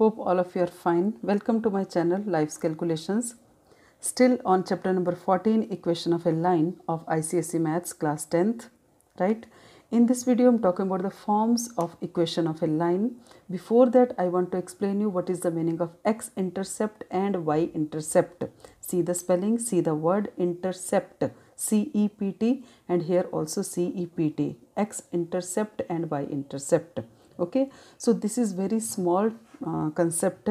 Hope all of you are fine. Welcome to my channel Life's Calculations. Still on chapter number 14 equation of a line of ICSE maths class 10th, right? In this video I'm talking about the forms of equation of a line. Before that I want to explain you what is the meaning of x intercept and y intercept. See the spelling, see the word intercept. CEPT and here also CEPT x intercept and y intercept okay so this is very small uh, concept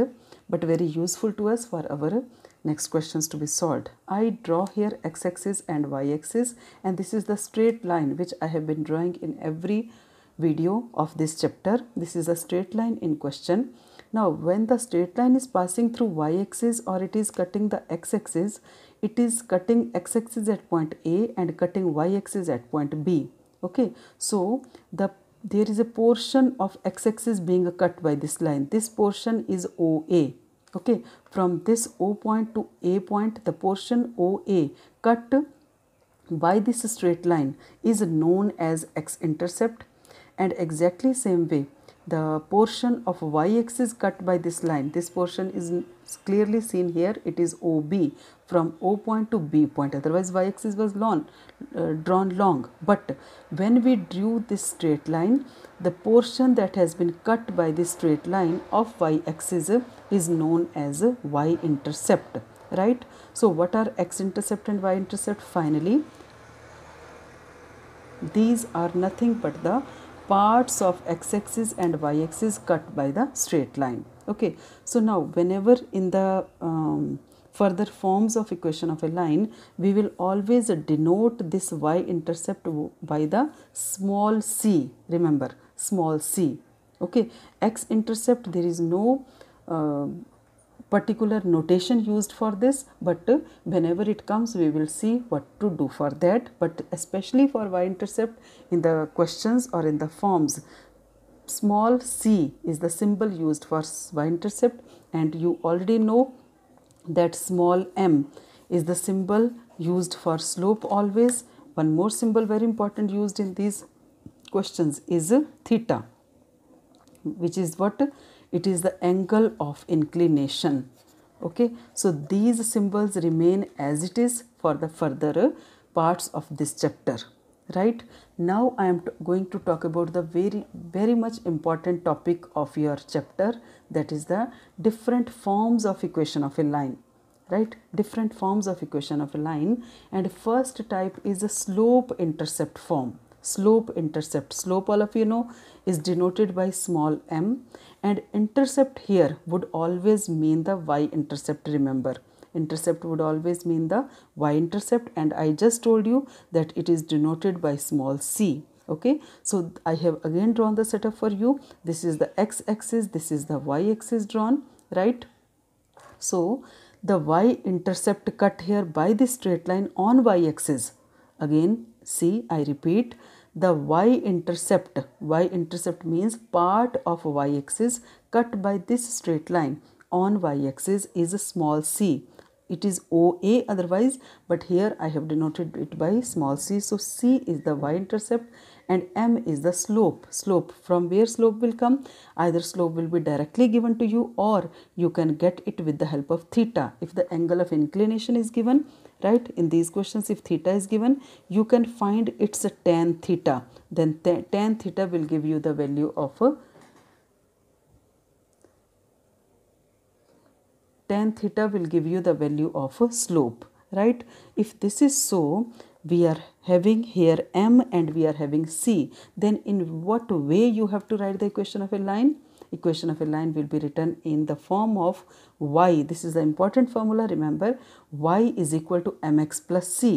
but very useful to us for our next questions to be solved. I draw here x-axis and y-axis and this is the straight line which I have been drawing in every video of this chapter. This is a straight line in question. Now when the straight line is passing through y-axis or it is cutting the x-axis, it is cutting x-axis at point A and cutting y-axis at point B. Okay, so the there is a portion of x-axis being cut by this line this portion is OA okay from this O point to A point the portion OA cut by this straight line is known as x-intercept and exactly same way the portion of y-axis cut by this line this portion is it's clearly seen here it is OB from O point to B point otherwise y axis was long, uh, drawn long. But when we drew this straight line the portion that has been cut by this straight line of y axis is known as y intercept right. So what are x intercept and y intercept finally these are nothing but the parts of x axis and y axis cut by the straight line okay so now whenever in the um, further forms of equation of a line we will always denote this y intercept by the small c remember small c okay x intercept there is no uh, particular notation used for this but uh, whenever it comes we will see what to do for that but especially for y intercept in the questions or in the forms small c is the symbol used for y-intercept and you already know that small m is the symbol used for slope always. One more symbol very important used in these questions is theta which is what it is the angle of inclination okay so these symbols remain as it is for the further parts of this chapter right now i am going to talk about the very very much important topic of your chapter that is the different forms of equation of a line right different forms of equation of a line and first type is the slope intercept form slope intercept slope all of you know is denoted by small m and intercept here would always mean the y intercept remember intercept would always mean the y-intercept and I just told you that it is denoted by small c okay so I have again drawn the setup for you this is the x-axis this is the y-axis drawn right so the y-intercept cut here by this straight line on y-axis again see I repeat the y-intercept y-intercept means part of y-axis cut by this straight line on y-axis is a small c it is OA otherwise but here I have denoted it by small c so c is the y-intercept and m is the slope slope from where slope will come either slope will be directly given to you or you can get it with the help of theta if the angle of inclination is given right in these questions if theta is given you can find its a tan theta then tan theta will give you the value of tan theta will give you the value of a slope right if this is so we are having here m and we are having c then in what way you have to write the equation of a line equation of a line will be written in the form of y this is the important formula remember y is equal to mx plus c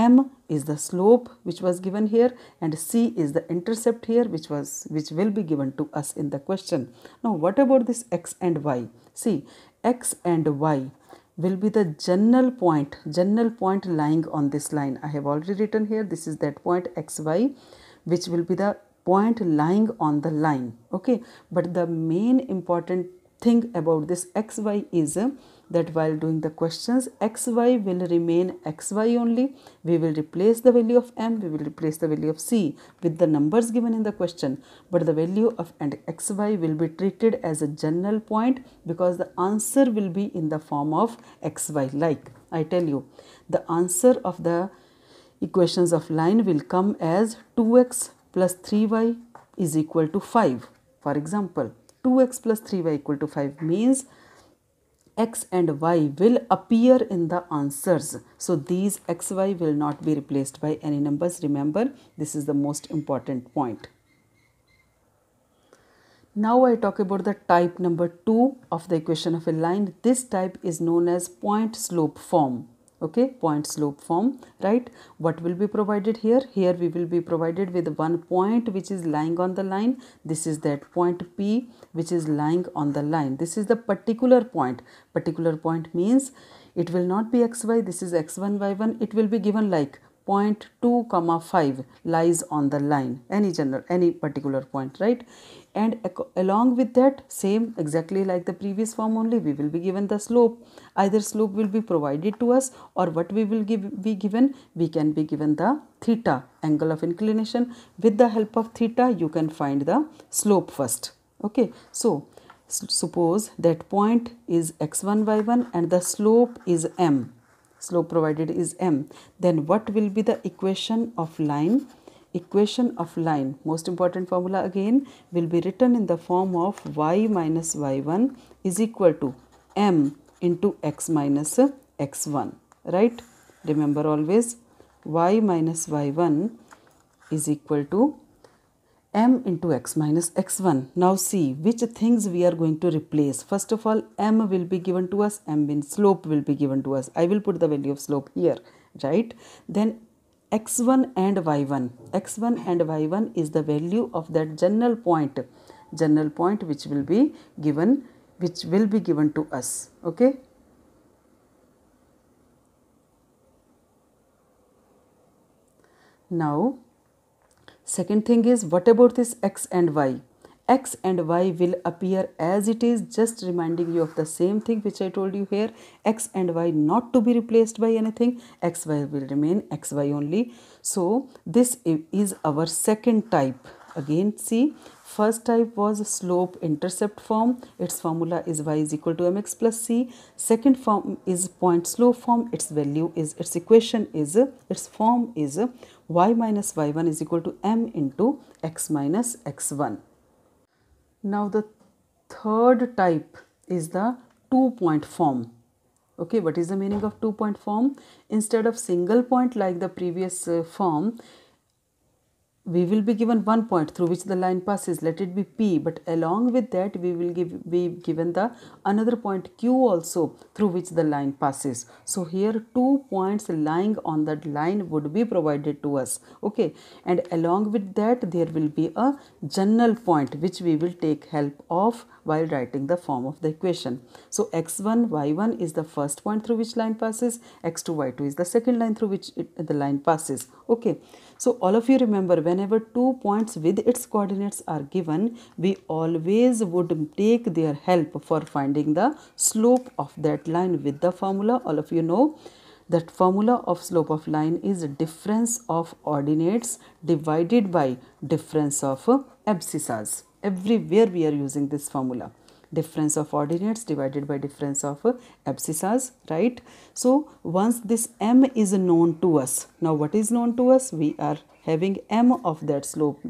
m is the slope which was given here and c is the intercept here which was which will be given to us in the question now what about this x and y see x and y will be the general point general point lying on this line i have already written here this is that point xy which will be the point lying on the line okay but the main important thing about this xy is that while doing the questions xy will remain xy only. We will replace the value of m, we will replace the value of c with the numbers given in the question. But the value of and xy will be treated as a general point because the answer will be in the form of xy like I tell you. The answer of the equations of line will come as 2x plus 3y is equal to 5. For example, 2x plus 3y equal to 5 means x and y will appear in the answers. So these x, y will not be replaced by any numbers. Remember, this is the most important point. Now I talk about the type number 2 of the equation of a line. This type is known as point slope form okay point slope form right what will be provided here here we will be provided with one point which is lying on the line this is that point p which is lying on the line this is the particular point particular point means it will not be xy this is x1 y1 it will be given like 0.2 comma 5 lies on the line any general any particular point right and along with that same exactly like the previous form only we will be given the slope either slope will be provided to us or what we will give, be given we can be given the theta angle of inclination with the help of theta you can find the slope first okay so suppose that point is x1 y1 and the slope is m slope provided is m then what will be the equation of line equation of line most important formula again will be written in the form of y minus y1 is equal to m into x minus x1 right remember always y minus y1 is equal to m into x minus x1 now see which things we are going to replace first of all m will be given to us m means slope will be given to us i will put the value of slope here right then x1 and y1 x1 and y1 is the value of that general point general point which will be given which will be given to us okay now second thing is what about this x and y x and y will appear as it is just reminding you of the same thing which I told you here x and y not to be replaced by anything x y will remain x y only so this is our second type again see first type was slope intercept form its formula is y is equal to mx plus c second form is point slope form its value is its equation is its form is y minus y1 is equal to m into x minus x1 now the third type is the two point form. Okay, what is the meaning of two point form? Instead of single point like the previous uh, form, we will be given one point through which the line passes let it be p but along with that we will give be given the another point q also through which the line passes so here two points lying on that line would be provided to us okay and along with that there will be a general point which we will take help of while writing the form of the equation. So x1, y1 is the first point through which line passes, x2, y2 is the second line through which it, the line passes. Okay, so all of you remember whenever two points with its coordinates are given, we always would take their help for finding the slope of that line with the formula. All of you know that formula of slope of line is difference of ordinates divided by difference of abscissas everywhere we are using this formula difference of ordinates divided by difference of uh, abscissas right so once this m is known to us now what is known to us we are having m of that slope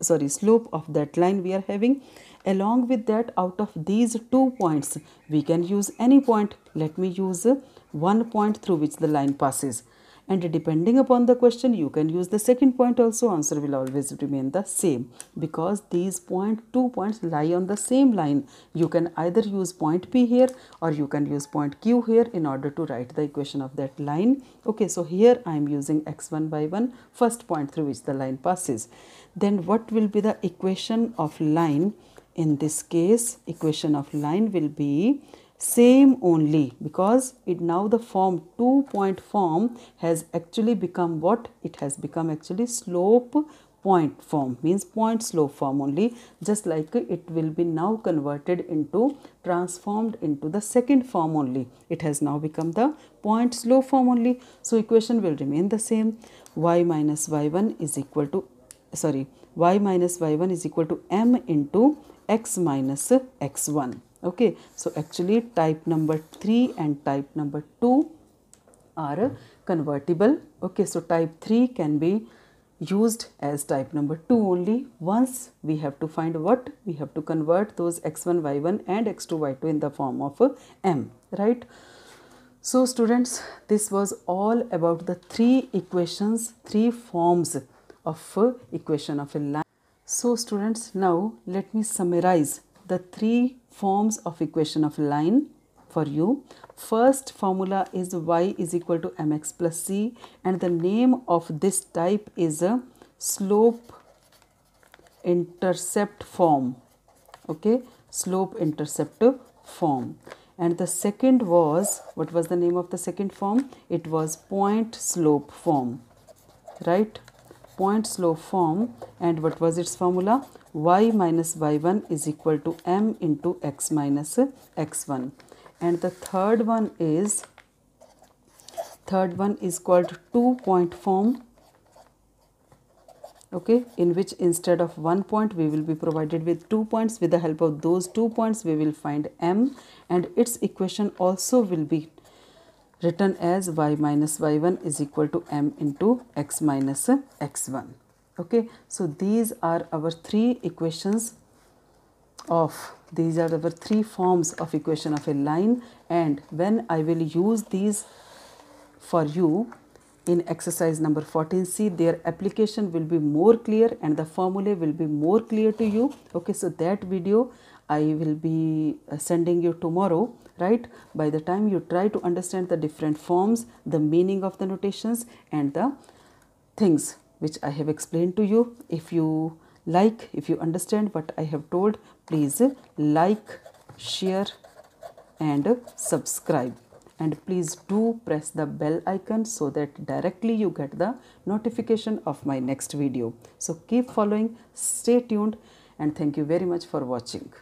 sorry slope of that line we are having along with that out of these two points we can use any point let me use uh, one point through which the line passes and depending upon the question you can use the second point also answer will always remain the same because these point two points lie on the same line you can either use point p here or you can use point q here in order to write the equation of that line okay so here i am using x1 y1 first point through which the line passes then what will be the equation of line in this case equation of line will be same only because it now the form two point form has actually become what it has become actually slope point form means point slope form only just like it will be now converted into transformed into the second form only it has now become the point slope form only so equation will remain the same y minus y1 is equal to sorry y minus y1 is equal to m into x minus x1 okay so actually type number 3 and type number 2 are convertible okay so type 3 can be used as type number 2 only once we have to find what we have to convert those x1 y1 and x2 y2 in the form of m right so students this was all about the three equations three forms of equation of a line so students now let me summarize the three forms of equation of line for you. First formula is y is equal to mx plus c and the name of this type is a slope intercept form. Okay, slope intercept form. And the second was, what was the name of the second form? It was point slope form, right? Point slope form and what was its formula? y minus y1 is equal to m into x minus x1 and the third one is third one is called two point form okay in which instead of one point we will be provided with two points with the help of those two points we will find m and its equation also will be written as y minus y1 is equal to m into x minus x1 okay so these are our three equations of these are our three forms of equation of a line and when I will use these for you in exercise number 14 C, their application will be more clear and the formula will be more clear to you okay so that video I will be uh, sending you tomorrow right by the time you try to understand the different forms the meaning of the notations and the things which I have explained to you. If you like, if you understand what I have told, please like, share and subscribe. And please do press the bell icon so that directly you get the notification of my next video. So keep following, stay tuned and thank you very much for watching.